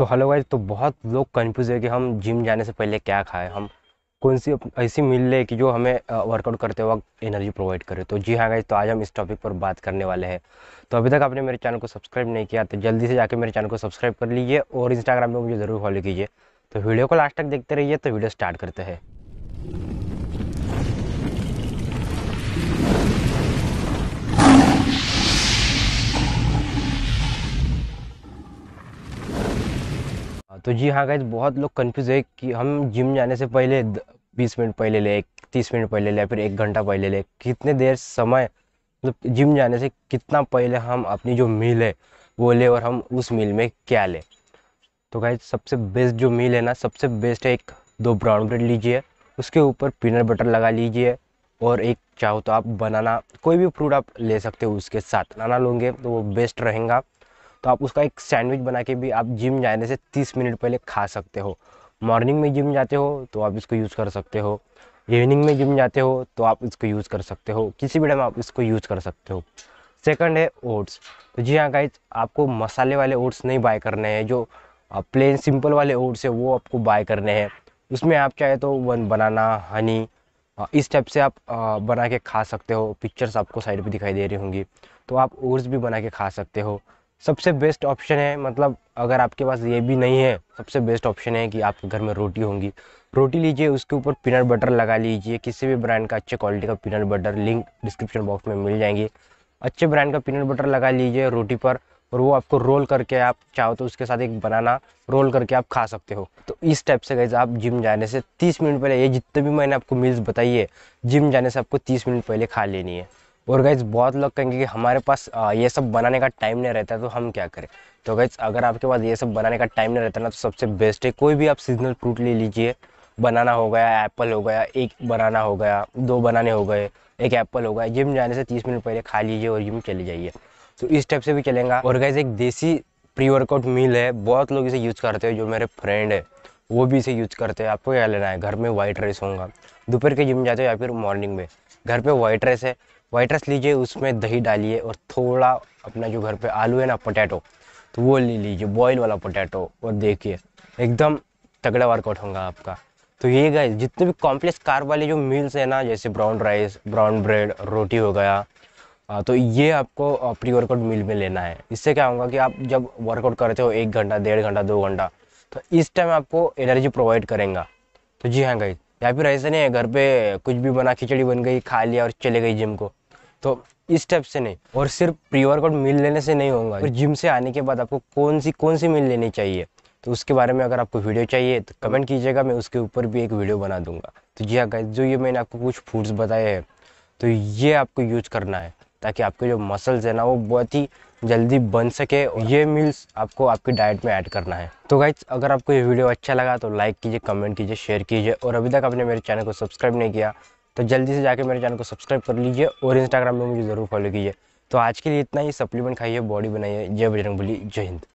तो hello guys तो बहुत लोग कन्फ्यूज़ है कि हम जिम जाने से पहले क्या खाएं हम कौन सी ऐसी मिल ले कि जो हमें वर्कआउट करते वक्त एनर्जी प्रोवाइड करे तो जी हाँ गाइज तो आज हम इस टॉपिक पर बात करने वाले हैं तो अभी तक आपने मेरे चैनल को सब्सक्राइब नहीं किया तो जल्दी से जाके मेरे चैनल को सब्सक्राइब कर लीजिए और इंस्टाग्राम पर मुझे ज़रूर फॉलो कीजिए तो वीडियो को लास्ट तक देखते रहिए तो वीडियो स्टार्ट करते हैं तो जी हाँ गाइज बहुत लोग कन्फ्यूज़ है कि हम जिम जाने से पहले बीस मिनट पहले ले तीस मिनट पहले ले फिर एक घंटा पहले ले कितने देर समय मतलब जिम जाने से कितना पहले हम अपनी जो मील है वो ले और हम उस मील में क्या लें तो गाइज सबसे बेस्ट जो मील है ना सबसे बेस्ट है एक दो ब्राउन ब्रेड लीजिए उसके ऊपर पीनट बटर लगा लीजिए और एक चाहो तो आप बनाना कोई भी फ्रूट आप ले सकते हो उसके साथ बनाना लोगे तो वो बेस्ट रहेगा तो आप उसका एक सैंडविच बना के भी आप जिम जाने से तीस मिनट पहले खा सकते हो मॉर्निंग में जिम जाते हो तो आप इसको यूज़ कर सकते हो इवनिंग में जिम जाते हो तो आप इसको यूज़ कर सकते हो किसी भी टाइम आप इसको यूज़ कर सकते हो सेकंड है ओट्स तो जी हाँ गाइज आपको मसाले वाले ओट्स नहीं बाय करने हैं जो प्लेन सिंपल वाले ओट्स है वो आपको बाय करने हैं उसमें आप चाहे तो वन बनाना हनी इस टाइप से आप बना के खा सकते हो पिक्चर्स आपको साइड पे दिखाई दे रही होंगी तो आप ओट्स भी बना के खा सकते हो सबसे बेस्ट ऑप्शन है मतलब अगर आपके पास ये भी नहीं है सबसे बेस्ट ऑप्शन है कि आपके घर में रोटी होंगी रोटी लीजिए उसके ऊपर पीनट बटर लगा लीजिए किसी भी ब्रांड का अच्छे क्वालिटी का peanut butter link description box में मिल जाएंगे अच्छे ब्रांड का पीनट बटर लगा लीजिए रोटी पर और वो आपको रोल करके आप चाहो तो उसके साथ एक बनाना रोल करके आप खा सकते हो तो इस टाइप से गैस आप जिम जाने से 30 मिनट पहले ये जितने भी मैंने आपको मील्स बताई है जिम जाने से आपको 30 मिनट पहले खा लेनी है और गैस बहुत लोग कहेंगे कि हमारे पास ये सब बनाने का टाइम नहीं रहता है तो हम क्या करें तो गैस अगर आपके पास ये सब बनाने का टाइम नहीं रहता ना तो सबसे बेस्ट है कोई भी आप सीजनल फ्रूट ले लीजिए बनाना हो गया एप्पल हो गया एक बनाना हो गया दो बनाने हो गए एक एप्पल हो गया जिम जाने से तीस मिनट पहले खा लीजिए और जिम चले जाइए तो इस टाइप से भी चलेगा और गैस एक देसी प्री वर्कआउट मील है बहुत लोग इसे यूज़ करते हैं जो मेरे फ्रेंड है वो भी इसे यूज करते हैं आपको क्या लेना है घर में वाइट राइस होगा दोपहर के जिम जाते हो या फिर मॉर्निंग में घर पे वाइट राइस है वाइट राइस लीजिए उसमें दही डालिए और थोड़ा अपना जो घर पे आलू है ना पोटैटो तो वो ले लीजिए बॉयल वाला पोटैटो और देखिए एकदम तगड़ा वर्कआउट होगा आपका तो ये गए जितने भी कॉम्प्लेक्स कार वाले जो मील्स हैं ना जैसे ब्राउन राइस ब्राउन ब्रेड रोटी हो गया तो ये आपको प्री वर्कआउट मील में लेना है इससे क्या होगा कि आप जब वर्कआउट करते हो एक घंटा डेढ़ घंटा दो घंटा तो इस टाइम आपको एनर्जी प्रोवाइड करेंगा तो जी हाँ गाइज या फिर ऐसे नहीं है घर पे कुछ भी बना खिचड़ी बन गई खा लिया और चले गई जिम को तो इस स्टेप से नहीं और सिर्फ प्री वर्कआउट मिल लेने से नहीं होगा और जिम से आने के बाद आपको कौन सी कौन सी मिल लेनी चाहिए तो उसके बारे में अगर आपको वीडियो चाहिए तो कमेंट कीजिएगा मैं उसके ऊपर भी एक वीडियो बना दूंगा तो जी हाँ जो ये मैंने आपको कुछ फूड्स बताए हैं तो ये आपको यूज करना है ताकि आपके जो मसल्स है ना वो बहुत ही जल्दी बन सके और ये मील्स आपको आपकी डाइट में ऐड करना है तो गाइज अगर आपको ये वीडियो अच्छा लगा तो लाइक कीजिए कमेंट कीजिए शेयर कीजिए और अभी तक आपने मेरे चैनल को सब्सक्राइब नहीं किया तो जल्दी से जाके मेरे चैनल को सब्सक्राइब कर लीजिए और इंस्टाग्राम में मुझे ज़रूर फॉलो कीजिए तो आज के लिए इतना ही सप्लीमेंट खाइए बॉडी बनाइए जय बजरंग बली जय हिंद